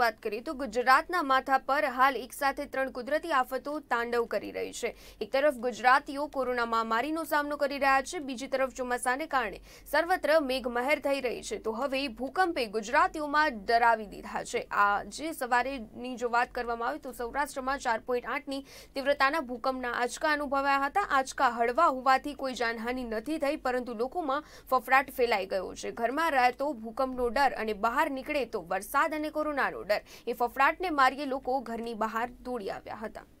વાત કરીએ તો ગુજરાતના માથા પર હાલ એક સાથે ત્રણ કુદરતી આફતો તાંડવ કરી રહી છે એક તરફ ગુજરાતીઓ કોરોના મહામારીનો સામનો કરી રહ્યા છે બીજી તરફ ચોમાસાને કારણે સર્વત્ર મેઘમહેર થઈ રહી છે તો હવે ભૂકંપે ગુજરાતીઓમાં ડરાવી દીધા છે આ જે સવારેની જો વાત કરવામાં આવે તો સૌરાષ્ટ્રમાં ચાર પોઈન્ટ આઠની તીવ્રતાના ભૂકંપના આંચકા અનુભવાયા હતા આંચકા હળવા હોવાથી કોઈ જાનહાની નથી થઈ પરંતુ લોકોમાં ફફડાટ ફેલાઈ ગયો છે ઘરમાં રહેતો ભૂકંપનો ડર અને બહાર નીકળે તો વરસાદ અને કોરોનાનો ऑर्डर ए फफड़ाट ने मारिये लोग घर बहार दौड़ी आया था